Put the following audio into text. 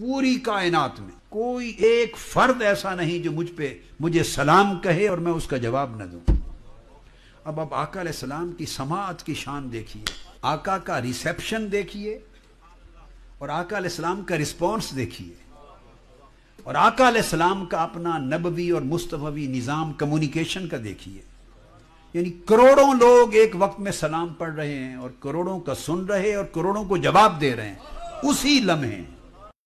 पूरी कायनात में कोई एक फर्द ऐसा नहीं जो मुझ पे मुझे सलाम कहे और मैं उसका जवाब न दूं अब अब आका सलाम की समात की शान देखिए आका का रिसेप्शन देखिए और आका सलाम का रिस्पॉन्स देखिए और आका सलाम का अपना नबवी और मुस्तवी निज़ाम कम्युनिकेशन का देखिए यानी करोड़ों लोग एक वक्त में सलाम पढ़ रहे हैं और करोड़ों का सुन रहे हैं और करोड़ों को जवाब दे रहे हैं उसी लम्हे